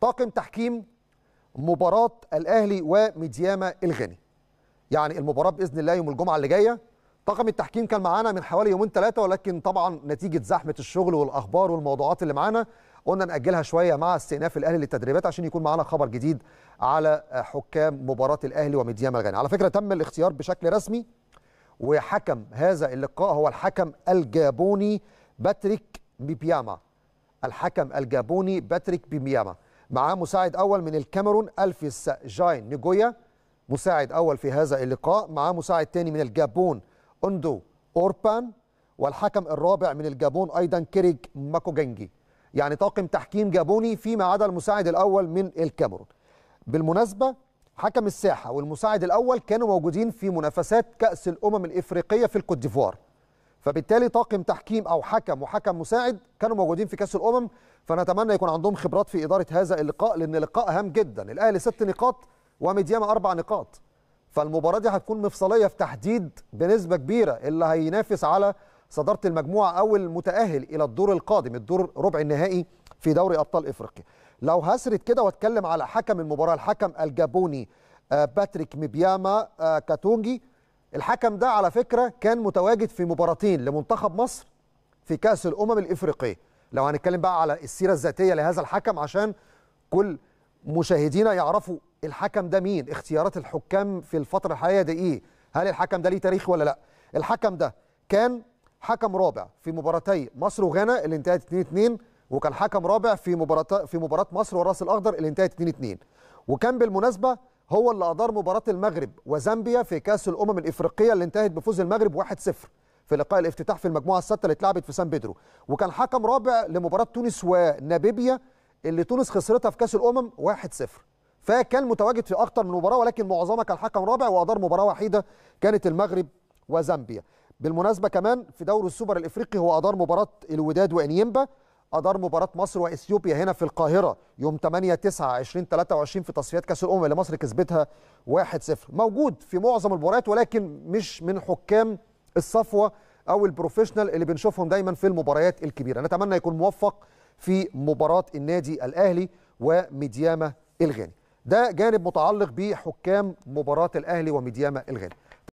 طاقم تحكيم مباراة الأهلي وميدياما الغني يعني المباراة بإذن الله يوم الجمعة اللي جاية طاقم التحكيم كان معانا من حوالي يومين ثلاثة ولكن طبعا نتيجة زحمة الشغل والأخبار والموضوعات اللي معانا قلنا نأجلها شوية مع استئناف الأهلي للتدريبات عشان يكون معانا خبر جديد على حكام مباراة الأهلي وميدياما الغني على فكرة تم الاختيار بشكل رسمي وحكم هذا اللقاء هو الحكم الجابوني باتريك بيبياما الحكم الجابوني باتريك بيبياما معاه مساعد أول من الكاميرون ألفيس جاين نيجويا مساعد أول في هذا اللقاء معاه مساعد ثاني من الجابون أندو أوربان والحكم الرابع من الجابون أيضا كيريج ماكوجنجي يعني طاقم تحكيم جابوني فيما عدا المساعد الأول من الكاميرون بالمناسبة حكم الساحة والمساعد الأول كانوا موجودين في منافسات كأس الأمم الإفريقية في الكوت ديفوار فبالتالي طاقم تحكيم او حكم وحكم مساعد كانوا موجودين في كاس الامم فنتمنى يكون عندهم خبرات في اداره هذا اللقاء لان لقاء هام جدا الاهلي ست نقاط وميدياما اربع نقاط فالمباراه دي هتكون مفصليه في تحديد بنسبه كبيره اللي هينافس على صداره المجموعه او المتاهل الى الدور القادم الدور ربع النهائي في دوري ابطال افريقيا لو هسرد كده واتكلم على حكم المباراه الحكم الجابوني آه، باتريك ميبياما آه، كاتونجي الحكم ده على فكره كان متواجد في مباراتين لمنتخب مصر في كاس الامم الافريقيه لو هنتكلم بقى على السيره الذاتيه لهذا الحكم عشان كل مشاهدينا يعرفوا الحكم ده مين اختيارات الحكام في الفتره الحاليه دي ايه هل الحكم ده ليه تاريخ ولا لا الحكم ده كان حكم رابع في مباراتي مصر وغانا اللي انتهت 2 2 وكان حكم رابع في مباراه في مباراه مصر والراس الاخضر اللي انتهت 2 2 وكان بالمناسبه هو اللي أدار مباراة المغرب وزامبيا في كأس الأمم الإفريقية اللي انتهت بفوز المغرب 1-0 في لقاء الافتتاح في المجموعة السادسة اللي اتلعبت في سان بيدرو وكان حكم رابع لمباراة تونس ونابيبيا اللي تونس خسرتها في كأس الأمم 1-0 فكان متواجد في أكتر من مباراة ولكن معظمها كان حكم رابع وأدار مباراة وحيدة كانت المغرب وزامبيا بالمناسبة كمان في دوري السوبر الإفريقي هو أدار مباراة الوداد وإنيمبا أدار مباراة مصر وإثيوبيا هنا في القاهرة يوم 8 9 2023 في تصفيات كأس الأمم اللي مصر كسبتها 1-0 موجود في معظم المباريات ولكن مش من حكام الصفوة أو البروفيشنال اللي بنشوفهم دايما في المباريات الكبيرة نتمنى يكون موفق في مباراة النادي الأهلي وميدياما الغاني ده جانب متعلق بحكام مباراة الأهلي وميدياما الغاني